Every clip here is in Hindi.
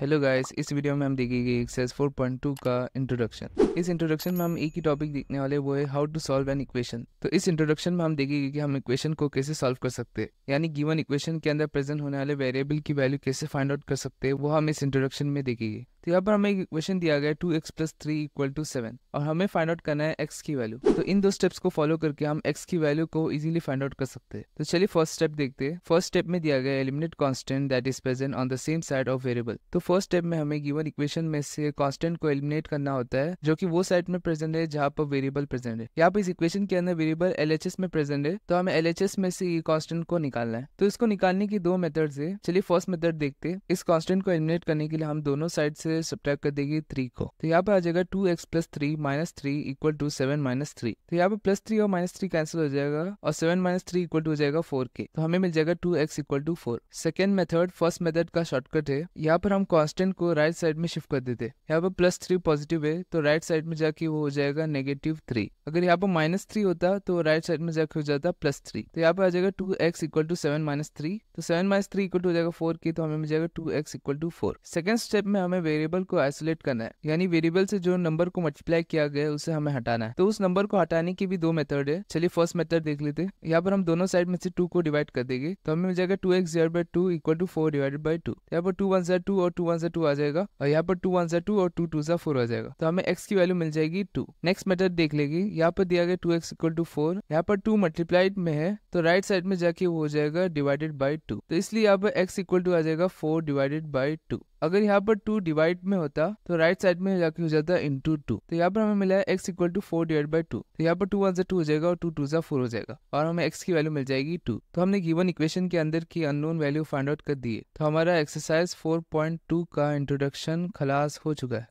हेलो गाइस इस वीडियो में हम देखेंगे एक्सेस 4.2 का इंट्रोडक्शन इस इंट्रोडक्शन में हम एक ही टॉपिक देखने वाले वो है how to solve an equation तो इस इंट्रोडक्शन में हम देखेंगे कि हम इक्वेशन को कैसे सॉल्व कर सकते हैं यानी गिवन इक्वेशन के अंदर प्रेजेंट होने वाले वेरिएबल की वैल्यू कैसे फाइंड आउट कर सकते हैं वो हम इस इंट्रोडक्शन में देखेंगे तो यहाँ पर हमें एक क्वेश्चन दिया गया है two x plus three equal to seven और हमें फाइंड आउट करना है एक्स की वैल्यू तो इन दो स्टेप्स को फॉलो करके हम एक्स की वैल्यू को इजीली फाइंड आउट कर सकते हैं तो चलिए फर्स्ट स्टेप देखते हैं फर्स्ट स्टेप में दिया गया eliminate constant that is present on the same side of variable तो फर्स्ट स्टेप में हमें गिवन इक्वेशन में से कॉन्स्टेंट को एलिमिनेट करना होता है जो की वो साइड में प्रेजेंट है जहाँ पर वेरिएबल प्रेजेंट है यहाँ पर इस इक्वेशन के अंदर वेरिएबल एल में प्रेजेंट है तो हमें एल में से ये कॉन्स्टेंट को निकालना है तो इसको निकालने की दो मेथड है चलिए फर्स्ट मेथड देखते हैं इस कॉन्स्टेंट को एलिमिनेट करने के लिए हम दोनों साइड से से सब्ट्रैक्ट कर देगी थ्री को तो यहाँ पे आ जाएगा two x plus three minus three equal to seven minus three तो यहाँ पे प्लस थ्री और माइनस थ्री कैंसिल हो जाएगा और seven minus three equal to हो जाएगा फोर के तो हमें मिल जाएगा two x equal to four second method first method का शॉर्टकट है यहाँ पर हम कॉन्स्टेंट को राइट right साइड में शिफ्ट कर देते यहाँ पर प्लस थ्री पॉजिटिव है तो राइट right साइड में जाके वो हो जाएगा नेगेटिव थ्री अगर यहाँ पर माइनस थ्री होता तो राइट right साइड में जाके हो जाता प्लस थ्री तो यहाँ पर आ जाएगा two x equal to seven minus three तो seven minus three equal to हो जाएगा फोर के तो हमें मिल जाएगा two x equal to four second step में हमें वेरिएबल को आइसोलेट करना है यानी वेरिएबल से जो नंबर को मल्टीप्लाई किया गया उसे हमें हटाना है तो उस नंबर को हटाने की भी दो मेथड है चलिए फर्स्ट मेथड देख लेते हैं यहाँ पर हम दोनों साइड में से टू को डिवाइड कर देंगे तो हमें मिल जाएगा two x zero by two equal to four divided by two यहाँ पर टू वन सा टू और टू वन सा टू आ जाएगा और यहाँ पर टू वन सा टू और टू टू सा फोर आ जाएगा तो हमें एक्स की वैल्यू मिल जाएगी टू नेक्स्ट मेथड देख लेगी यहाँ पर दिया गया two x equal to four यहाँ पर टू मल्टीप्लाइड में है तो राइट साइड में जाके वो हो जाएगा डिवाइडेड बाई टू तो इसलिए यहाँ पर एक्स इक्वल टू आ जाएगा फोर डिवाइडेड बाई टू अगर यहाँ पर टू डिवाइड में होता तो राइट साइड में जाके हो जाता इंटू टू तो यहाँ पर हमें मिला है x equal to four divide by two तो यहाँ पर टू वन से टू हो जाएगा और टू टू सा फोर हो जाएगा और हमें एक्स की वैल्यू मिल जाएगी टू तो हमने गिवन इक्वेशन के अंदर की अननोन वैल्यू फाइंड आउट कर दिए तो हमारा एक्सरसाइज फोर पॉइंट टू का इंट्रोडक्शन खलास हो चुका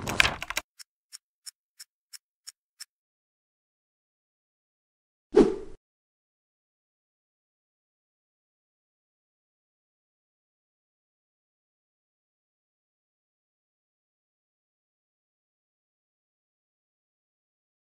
है